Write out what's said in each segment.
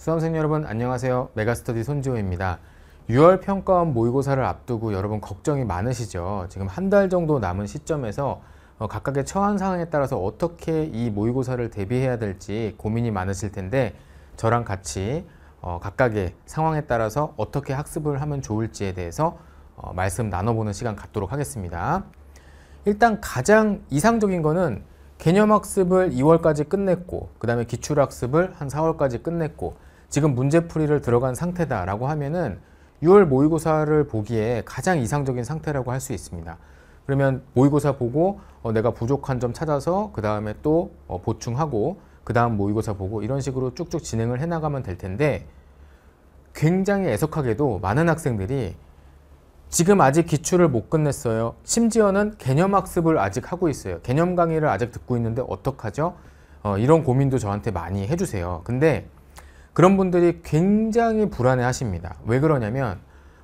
수험생 여러분 안녕하세요. 메가스터디 손지호입니다. 6월 평가원 모의고사를 앞두고 여러분 걱정이 많으시죠. 지금 한 달 정도 남은 시점에서 어, 각각의 처한 상황에 따라서 어떻게 이 모의고사를 대비해야 될지 고민이 많으실 텐데 저랑 같이 어, 각각의 상황에 따라서 어떻게 학습을 하면 좋을지에 대해서 어, 말씀 나눠보는 시간 갖도록 하겠습니다. 일단 가장 이상적인 거는 개념학습을 2월까지 끝냈고 그 다음에 기출학습을 한 4월까지 끝냈고 지금 문제풀이를 들어간 상태다라고 하면은 6월 모의고사를 보기에 가장 이상적인 상태라고 할 수 있습니다. 그러면 모의고사 보고 어, 내가 부족한 점 찾아서 그 다음에 또 어, 보충하고 그 다음 모의고사 보고 이런 식으로 쭉쭉 진행을 해나가면 될 텐데 굉장히 애석하게도 많은 학생들이 지금 아직 기출을 못 끝냈어요. 심지어는 개념 학습을 아직 하고 있어요. 개념 강의를 아직 듣고 있는데 어떡하죠? 어, 이런 고민도 저한테 많이 해주세요. 근데 그런 분들이 굉장히 불안해 하십니다. 왜 그러냐면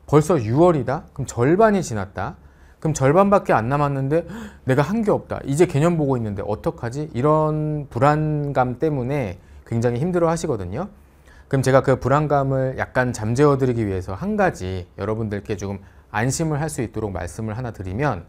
벌써 6월이다? 그럼 절반이 지났다? 그럼 절반밖에 안 남았는데 내가 한 게 없다. 이제 개념 보고 있는데 어떡하지? 이런 불안감 때문에 굉장히 힘들어 하시거든요. 그럼 제가 그 불안감을 약간 잠재워 드리기 위해서 한 가지 여러분들께 조금 안심을 할 수 있도록 말씀을 하나 드리면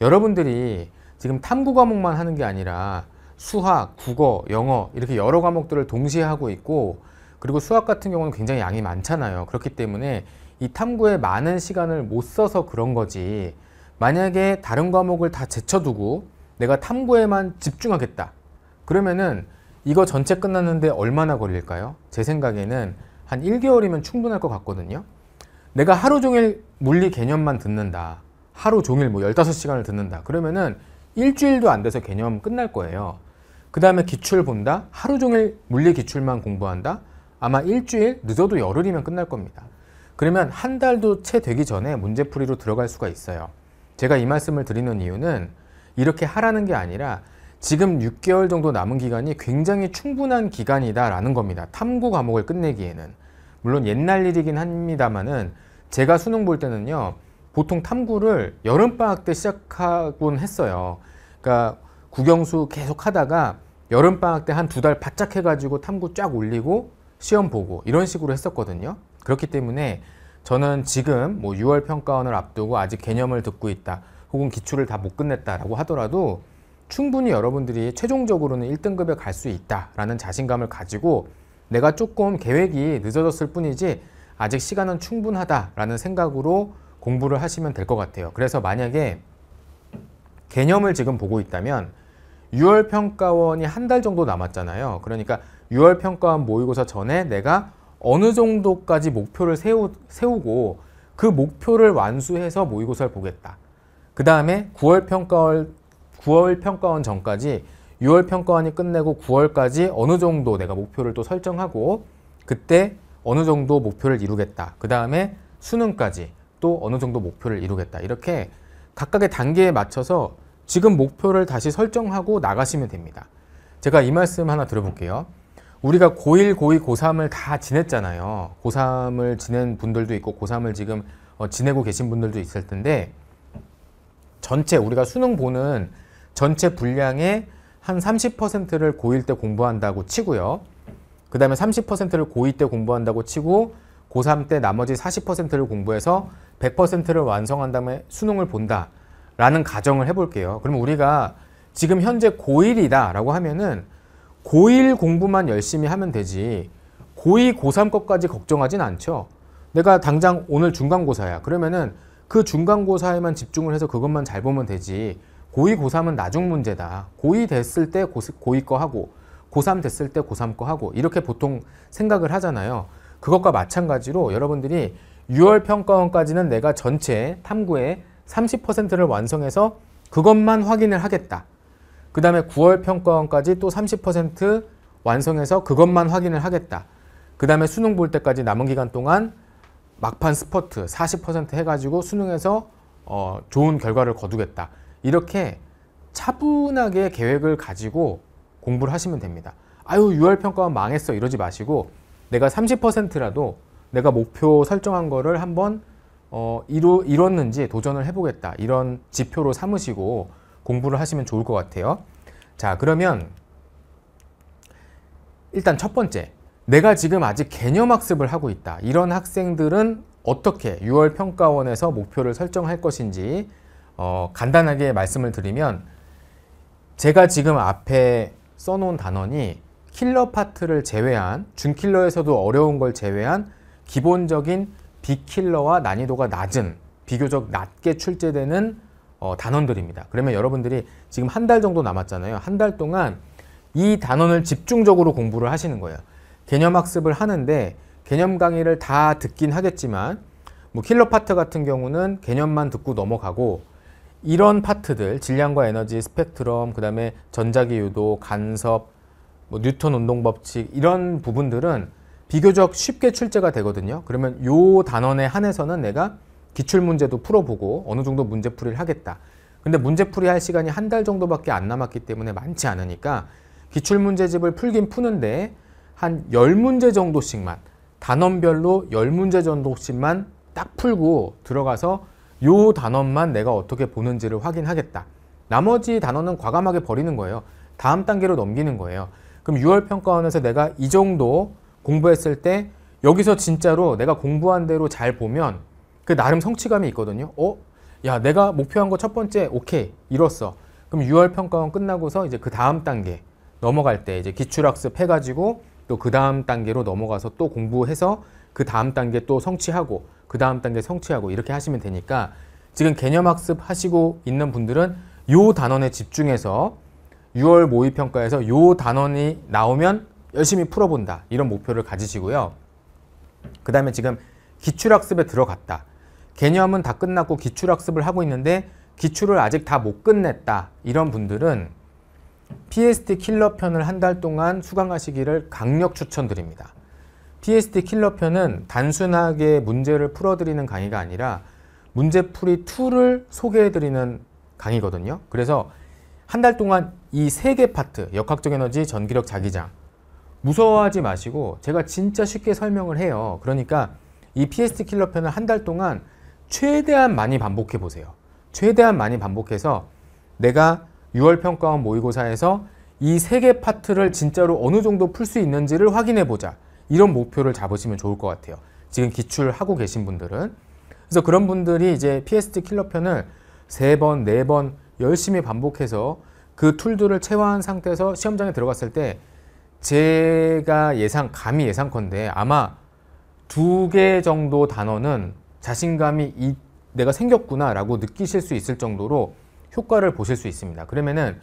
여러분들이 지금 탐구 과목만 하는 게 아니라 수학, 국어, 영어 이렇게 여러 과목들을 동시에 하고 있고 그리고 수학 같은 경우는 굉장히 양이 많잖아요. 그렇기 때문에 이 탐구에 많은 시간을 못 써서 그런 거지 만약에 다른 과목을 다 제쳐두고 내가 탐구에만 집중하겠다 그러면은 이거 전체 끝났는데 얼마나 걸릴까요? 제 생각에는 한 1개월이면 충분할 것 같거든요 내가 하루 종일 물리 개념만 듣는다 하루 종일 뭐 15시간을 듣는다 그러면은 일주일도 안 돼서 개념 끝날 거예요 그 다음에 기출 본다 하루 종일 물리 기출만 공부한다 아마 일주일, 늦어도 열흘이면 끝날 겁니다. 그러면 한 달도 채 되기 전에 문제풀이로 들어갈 수가 있어요. 제가 이 말씀을 드리는 이유는 이렇게 하라는 게 아니라 지금 6개월 정도 남은 기간이 굉장히 충분한 기간이다라는 겁니다. 탐구 과목을 끝내기에는. 물론 옛날 일이긴 합니다만은 제가 수능 볼 때는요, 보통 탐구를 여름방학 때 시작하곤 했어요. 그러니까 국영수 계속 하다가 여름방학 때 한 두 달 바짝 해가지고 탐구 쫙 올리고 시험 보고 이런 식으로 했었거든요. 그렇기 때문에 저는 지금 뭐 6월 평가원을 앞두고 아직 개념을 듣고 있다 혹은 기출을 다 못 끝냈다라고 하더라도 충분히 여러분들이 최종적으로는 1등급에 갈 수 있다라는 자신감을 가지고 내가 조금 계획이 늦어졌을 뿐이지 아직 시간은 충분하다라는 생각으로 공부를 하시면 될 것 같아요. 그래서 만약에 개념을 지금 보고 있다면 6월 평가원이 한 달 정도 남았잖아요. 그러니까 6월 평가원 모의고사 전에 내가 어느 정도까지 목표를 세우, 세우고 그 목표를 완수해서 모의고사를 보겠다. 그 다음에 9월 평가원, 9월 평가원 전까지 6월 평가원이 끝내고 9월까지 어느 정도 내가 목표를 또 설정하고 그때 어느 정도 목표를 이루겠다. 그 다음에 수능까지 또 어느 정도 목표를 이루겠다. 이렇게 각각의 단계에 맞춰서 지금 목표를 다시 설정하고 나가시면 됩니다. 제가 이 말씀 하나 들어볼게요. 우리가 고1, 고2, 고3을 다 지냈잖아요. 고3을 지낸 분들도 있고 고3을 지금 어, 지내고 계신 분들도 있을 텐데 전체 우리가 수능 보는 전체 분량의 한 30%를 고1 때 공부한다고 치고요. 그 다음에 30%를 고2 때 공부한다고 치고 고3 때 나머지 40%를 공부해서 100%를 완성한 다음에 수능을 본다. 라는 가정을 해볼게요. 그럼 우리가 지금 현재 고1이다 라고 하면은 고1 공부만 열심히 하면 되지 고2, 고3 것까지 걱정하진 않죠. 내가 당장 오늘 중간고사야. 그러면은 그 중간고사에만 집중을 해서 그것만 잘 보면 되지 고2, 고3은 나중 문제다. 고2 됐을 때 고, 고2 거 하고 고3 됐을 때 고3 거 하고 이렇게 보통 생각을 하잖아요. 그것과 마찬가지로 여러분들이 6월 평가원까지는 내가 전체 탐구에 30%를 완성해서 그것만 확인을 하겠다. 그 다음에 9월 평가원까지 또 30% 완성해서 그것만 확인을 하겠다. 그 다음에 수능 볼 때까지 남은 기간 동안 막판 스퍼트 40% 해가지고 수능에서 어, 좋은 결과를 거두겠다. 이렇게 차분하게 계획을 가지고 공부를 하시면 됩니다. 아유 6월 평가원 망했어 이러지 마시고 내가 30%라도 내가 목표 설정한 거를 한번 어, 이루, 이뤘는지 도전을 해보겠다 이런 지표로 삼으시고 공부를 하시면 좋을 것 같아요. 자 그러면 일단 첫 번째 내가 지금 아직 개념 학습을 하고 있다 이런 학생들은 어떻게 6월 평가원에서 목표를 설정할 것인지 어, 간단하게 말씀을 드리면 제가 지금 앞에 써놓은 단원이 킬러 파트를 제외한 준킬러에서도 어려운 걸 제외한 기본적인 비킬러와 난이도가 낮은 비교적 낮게 출제되는 어, 단원들입니다. 그러면 여러분들이 지금 한 달 정도 남았잖아요. 한 달 동안 이 단원을 집중적으로 공부를 하시는 거예요. 개념 학습을 하는데 개념 강의를 다 듣긴 하겠지만 뭐 킬러 파트 같은 경우는 개념만 듣고 넘어가고 이런 파트들 질량과 에너지 스펙트럼 그다음에 전자기 유도 간섭 뭐 뉴턴 운동 법칙 이런 부분들은 비교적 쉽게 출제가 되거든요. 그러면 요 단원에 한해서는 내가 기출문제도 풀어보고 어느 정도 문제풀이를 하겠다. 근데 문제풀이 할 시간이 한 달 정도밖에 안 남았기 때문에 많지 않으니까 기출문제집을 풀긴 푸는데 한 열문제 정도씩만 단원별로 열문제 정도씩만 딱 풀고 들어가서 요 단원만 내가 어떻게 보는지를 확인하겠다. 나머지 단원은 과감하게 버리는 거예요. 다음 단계로 넘기는 거예요. 그럼 6월 평가원에서 내가 이 정도 공부했을 때 여기서 진짜로 내가 공부한 대로 잘 보면 그 나름 성취감이 있거든요. 어? 야, 내가 목표한 거 첫 번째 오케이 이뤘어. 그럼 6월 평가원 끝나고서 이제 그 다음 단계 넘어갈 때 이제 기출학습 해가지고 또 그 다음 단계로 넘어가서 또 공부해서 그 다음 단계 또 성취하고 그 다음 단계 성취하고 이렇게 하시면 되니까 지금 개념학습 하시고 있는 분들은 요 단원에 집중해서 6월 모의평가에서 요 단원이 나오면 열심히 풀어본다 이런 목표를 가지시고요. 그 다음에 지금 기출학습에 들어갔다. 개념은 다 끝났고 기출학습을 하고 있는데 기출을 아직 다 못 끝냈다 이런 분들은 PST 킬러 편을 한 달 동안 수강하시기를 강력 추천드립니다. PST 킬러 편은 단순하게 문제를 풀어드리는 강의가 아니라 문제풀이 툴을 소개해드리는 강의거든요. 그래서 한 달 동안 이 세 개 파트, 역학적 에너지, 전기력 자기장, 무서워하지 마시고 제가 진짜 쉽게 설명을 해요. 그러니까 이 PST 킬러 편을 한 달 동안 최대한 많이 반복해 보세요. 최대한 많이 반복해서 내가 6월 평가원 모의고사에서 이 세 개 파트를 진짜로 어느 정도 풀 수 있는지를 확인해 보자. 이런 목표를 잡으시면 좋을 것 같아요. 지금 기출 하고 계신 분들은 그래서 그런 분들이 이제 PST 킬러 편을 3 번, 4번 열심히 반복해서 그 툴들을 체화한 상태에서 시험장에 들어갔을 때 제가 예상 감히 예상컨대 아마 두 개 정도 단어는 자신감이 이, 내가 생겼구나라고 느끼실 수 있을 정도로 효과를 보실 수 있습니다. 그러면은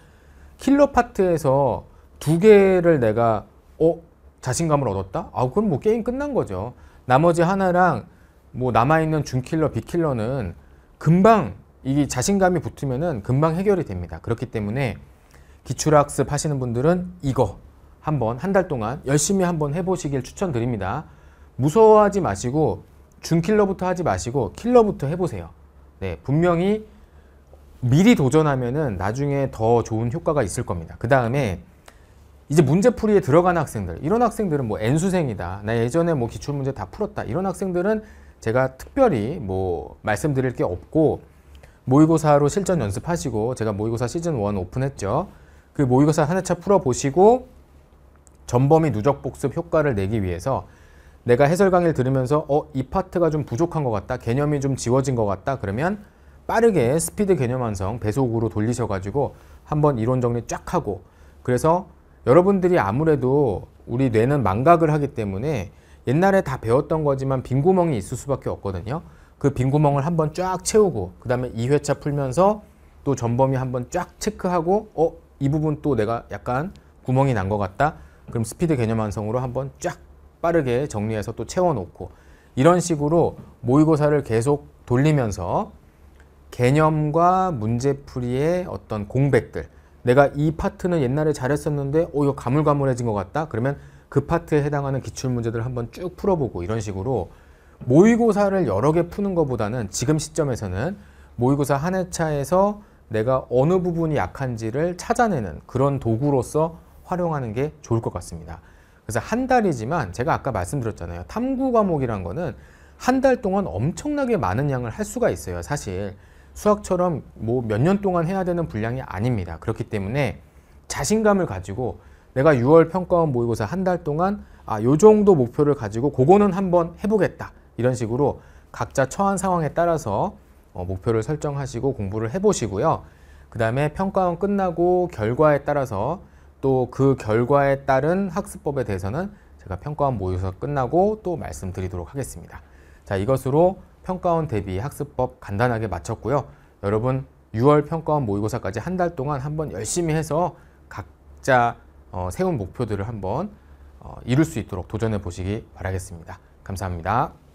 킬러 파트에서 두 개를 내가 어 자신감을 얻었다? 아 그럼 뭐 게임 끝난 거죠. 나머지 하나랑 뭐 남아있는 중킬러 비킬러는 금방 이 자신감이 붙으면은 금방 해결이 됩니다. 그렇기 때문에 기출학습 하시는 분들은 이거 한번 한 달 동안 열심히 한번 해보시길 추천드립니다. 무서워하지 마시고 준킬러부터 하지 마시고 킬러부터 해보세요. 네, 분명히 미리 도전하면은 나중에 더 좋은 효과가 있을 겁니다. 그 다음에 이제 문제풀이에 들어간 학생들 이런 학생들은 뭐 N수생이다 나 예전에 뭐 기출문제 다 풀었다 이런 학생들은 제가 특별히 뭐 말씀드릴 게 없고 모의고사로 실전 연습하시고 제가 모의고사 시즌 1 오픈했죠 그 모의고사 한 회차 풀어보시고 전범위 누적 복습 효과를 내기 위해서 내가 해설 강의를 들으면서 어, 이 파트가 좀 부족한 것 같다. 개념이 좀 지워진 것 같다. 그러면 빠르게 스피드 개념 완성 배속으로 돌리셔 가지고 한번 이론 정리 쫙 하고 그래서 여러분들이 아무래도 우리 뇌는 망각을 하기 때문에 옛날에 다 배웠던 거지만 빈 구멍이 있을 수밖에 없거든요. 그 빈 구멍을 한번 쫙 채우고 그 다음에 2회차 풀면서 또 전범위 한번 쫙 체크하고 어? 이 부분 또 내가 약간 구멍이 난 것 같다. 그럼 스피드 개념 완성으로 한번 쫙 빠르게 정리해서 또 채워놓고 이런 식으로 모의고사를 계속 돌리면서 개념과 문제풀이의 어떤 공백들 내가 이 파트는 옛날에 잘했었는데 오 어, 이거 가물가물해진 것 같다 그러면 그 파트에 해당하는 기출문제들을 한번 쭉 풀어보고 이런 식으로 모의고사를 여러 개 푸는 것보다는 지금 시점에서는 모의고사 한 회차에서 내가 어느 부분이 약한지를 찾아내는 그런 도구로서 활용하는 게 좋을 것 같습니다. 그래서 한 달이지만 제가 아까 말씀드렸잖아요. 탐구 과목이란 거는 한 달 동안 엄청나게 많은 양을 할 수가 있어요. 사실 수학처럼 뭐 몇 년 동안 해야 되는 분량이 아닙니다. 그렇기 때문에 자신감을 가지고 내가 6월 평가원 모의고사 한 달 동안 아, 요 정도 목표를 가지고 그거는 한번 해보겠다. 이런 식으로 각자 처한 상황에 따라서 어, 목표를 설정하시고 공부를 해보시고요. 그 다음에 평가원 끝나고 결과에 따라서 또그 결과에 따른 학습법에 대해서는 제가 평가원 모의고사 끝나고 또 말씀드리도록 하겠습니다. 자, 이것으로 평가원 대비 학습법 간단하게 마쳤고요. 여러분 6월 평가원 모의고사까지 한 달 동안 한번 열심히 해서 각자 어, 세운 목표들을 한번 어, 이룰 수 있도록 도전해 보시기 바라겠습니다. 감사합니다.